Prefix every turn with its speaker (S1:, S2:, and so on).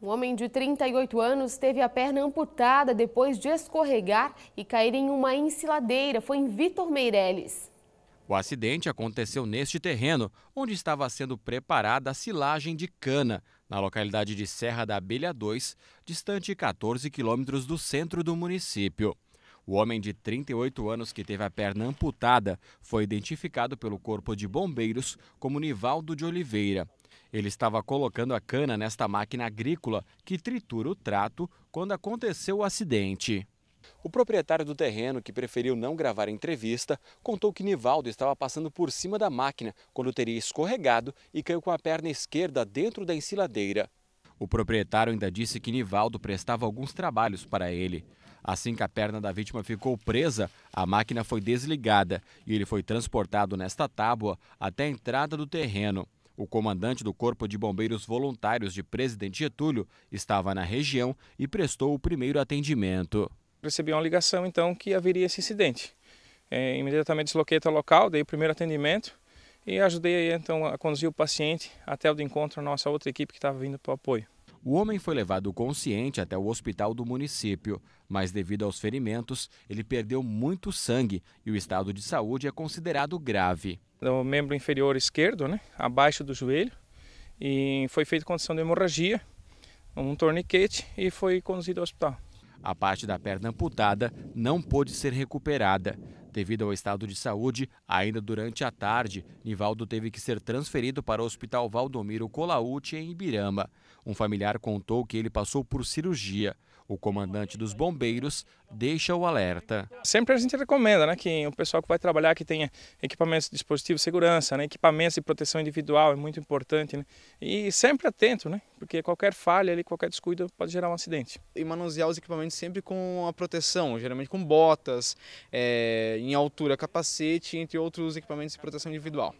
S1: Um homem de 38 anos teve a perna amputada depois de escorregar e cair em uma ensiladeira. Foi em Vitor Meireles.
S2: O acidente aconteceu neste terreno, onde estava sendo preparada a silagem de cana, na localidade de Serra da Abelha 2, distante 14 quilômetros do centro do município. O homem de 38 anos que teve a perna amputada foi identificado pelo Corpo de Bombeiros como Nivaldo de Oliveira. Ele estava colocando a cana nesta máquina agrícola que tritura o trato quando aconteceu o acidente. O proprietário do terreno, que preferiu não gravar a entrevista, contou que Nivaldo estava passando por cima da máquina quando teria escorregado e caiu com a perna esquerda dentro da ensiladeira. O proprietário ainda disse que Nivaldo prestava alguns trabalhos para ele. Assim que a perna da vítima ficou presa, a máquina foi desligada e ele foi transportado nesta tábua até a entrada do terreno. O comandante do Corpo de Bombeiros Voluntários de Presidente Getúlio estava na região e prestou o primeiro atendimento. Recebi uma ligação
S1: então que haveria esse incidente. É, imediatamente desloquei até o local, dei o primeiro atendimento
S2: e ajudei então a conduzir o paciente até o encontro da nossa outra equipe que estava vindo para o apoio. O homem foi levado consciente até o hospital do município, mas devido aos ferimentos, ele perdeu muito sangue e o estado de saúde é considerado grave. É o
S1: membro inferior esquerdo, né, abaixo do joelho, e foi feito condição de hemorragia,
S2: um torniquete e foi conduzido ao hospital. A parte da perna amputada não pôde ser recuperada. Devido ao estado de saúde, ainda durante a tarde, Nivaldo teve que ser transferido para o Hospital Valdomiro Colauti, em Ibirama. Um familiar contou que ele passou por cirurgia. O comandante dos bombeiros deixa o alerta. Sempre a gente recomenda né, que o pessoal que vai trabalhar que tenha equipamentos de dispositivos de
S1: segurança, né, equipamentos de proteção individual, é muito importante. Né, e sempre atento, né, porque qualquer falha, ali, qualquer descuido pode gerar um acidente. E manusear os equipamentos sempre com a proteção, geralmente com botas, é, em altura capacete, entre outros equipamentos de proteção individual.